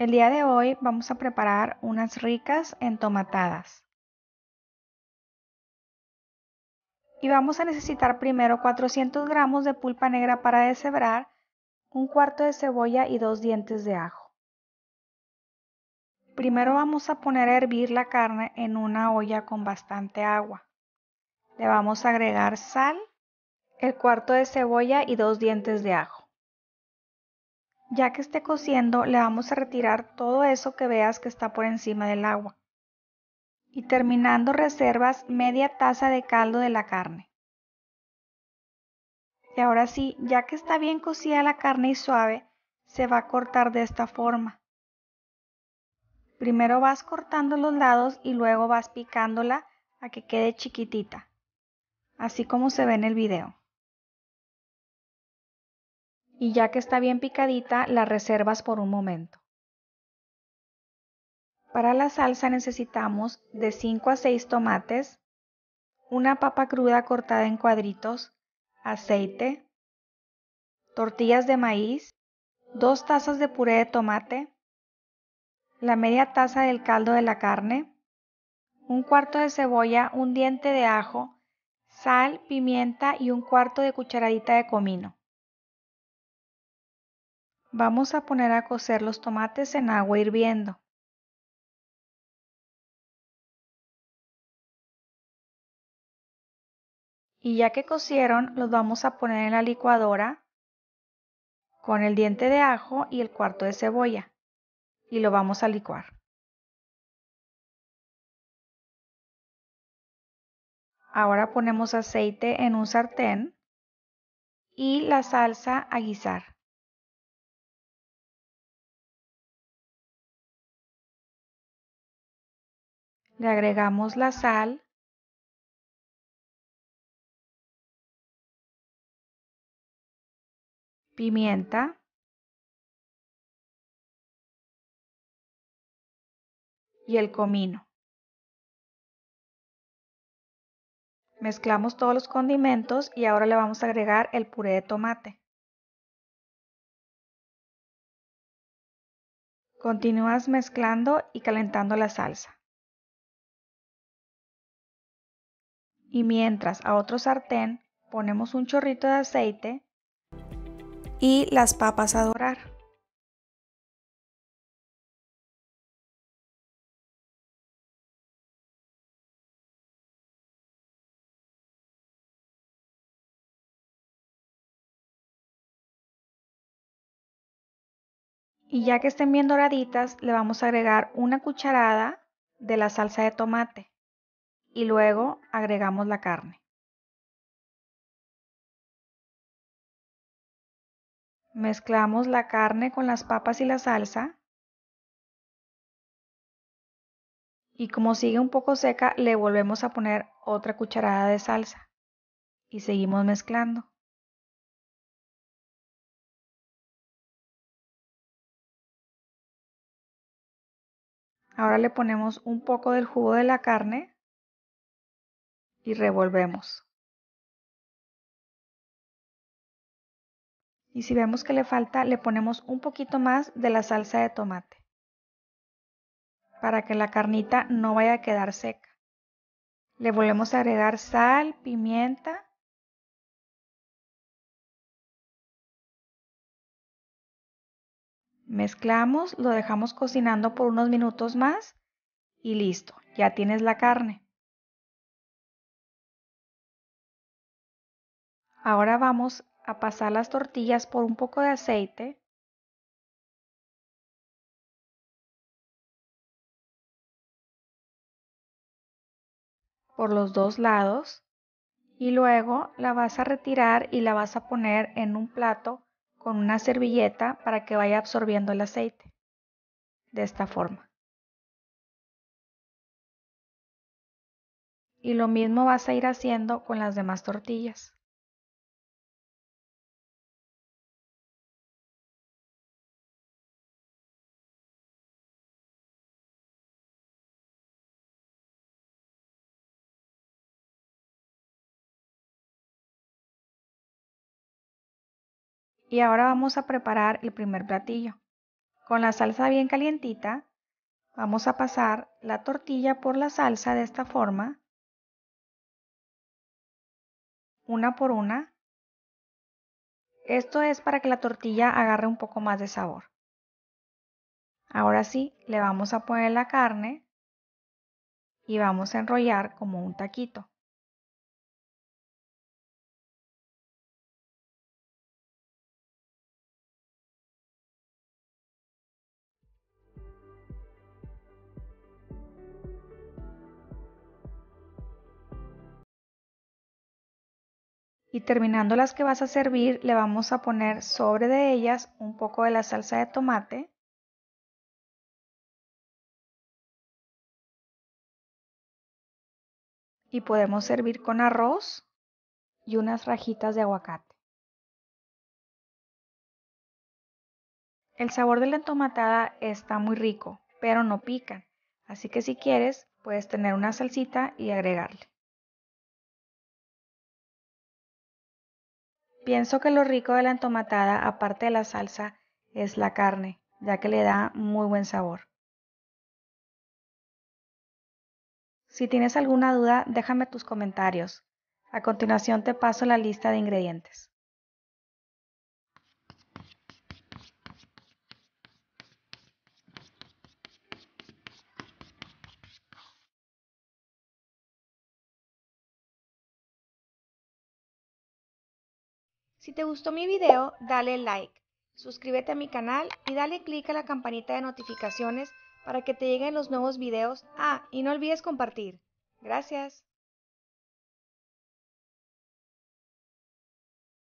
El día de hoy vamos a preparar unas ricas entomatadas. Y vamos a necesitar primero 400 gramos de pulpa negra para deshebrar, un cuarto de cebolla y dos dientes de ajo. Primero vamos a poner a hervir la carne en una olla con bastante agua. Le vamos a agregar sal, el cuarto de cebolla y dos dientes de ajo. Ya que esté cociendo, le vamos a retirar todo eso que veas que está por encima del agua. Y terminando reservas media taza de caldo de la carne. Y ahora sí, ya que está bien cocida la carne y suave, se va a cortar de esta forma. Primero vas cortando los lados y luego vas picándola a que quede chiquitita, así como se ve en el video y ya que está bien picadita la reservas por un momento. Para la salsa necesitamos de 5 a 6 tomates, una papa cruda cortada en cuadritos, aceite, tortillas de maíz, 2 tazas de puré de tomate, la media taza del caldo de la carne, un cuarto de cebolla, un diente de ajo, sal, pimienta y un cuarto de cucharadita de comino. Vamos a poner a cocer los tomates en agua hirviendo. Y ya que cocieron, los vamos a poner en la licuadora con el diente de ajo y el cuarto de cebolla. Y lo vamos a licuar. Ahora ponemos aceite en un sartén y la salsa a guisar. le agregamos la sal, pimienta, y el comino. Mezclamos todos los condimentos y ahora le vamos a agregar el puré de tomate. Continúas mezclando y calentando la salsa. y mientras a otro sartén ponemos un chorrito de aceite y las papas a dorar. Y ya que estén bien doraditas, le vamos a agregar una cucharada de la salsa de tomate y luego agregamos la carne. Mezclamos la carne con las papas y la salsa. Y como sigue un poco seca, le volvemos a poner otra cucharada de salsa. Y seguimos mezclando. Ahora le ponemos un poco del jugo de la carne y revolvemos. Y si vemos que le falta, le ponemos un poquito más de la salsa de tomate para que la carnita no vaya a quedar seca. Le volvemos a agregar sal, pimienta Mezclamos, lo dejamos cocinando por unos minutos más y listo, ya tienes la carne. Ahora vamos a pasar las tortillas por un poco de aceite. por los dos lados y luego la vas a retirar y la vas a poner en un plato con una servilleta para que vaya absorbiendo el aceite de esta forma. Y lo mismo vas a ir haciendo con las demás tortillas. Y ahora vamos a preparar el primer platillo. Con la salsa bien calientita, vamos a pasar la tortilla por la salsa de esta forma, una por una. Esto es para que la tortilla agarre un poco más de sabor. Ahora sí, le vamos a poner la carne y vamos a enrollar como un taquito. y terminando las que vas a servir le vamos a poner sobre de ellas un poco de la salsa de tomate. Y podemos servir con arroz y unas rajitas de aguacate. El sabor de la entomatada está muy rico, pero no pica. así que si quieres puedes tener una salsita y agregarle. Pienso que lo rico de la entomatada, aparte de la salsa, es la carne, ya que le da muy buen sabor. Si tienes alguna duda, déjame tus comentarios. A continuación te paso la lista de ingredientes. Si te gustó mi video, dale like, suscríbete a mi canal y dale click a la campanita de notificaciones para que te lleguen los nuevos videos. Ah, y no olvides compartir. Gracias.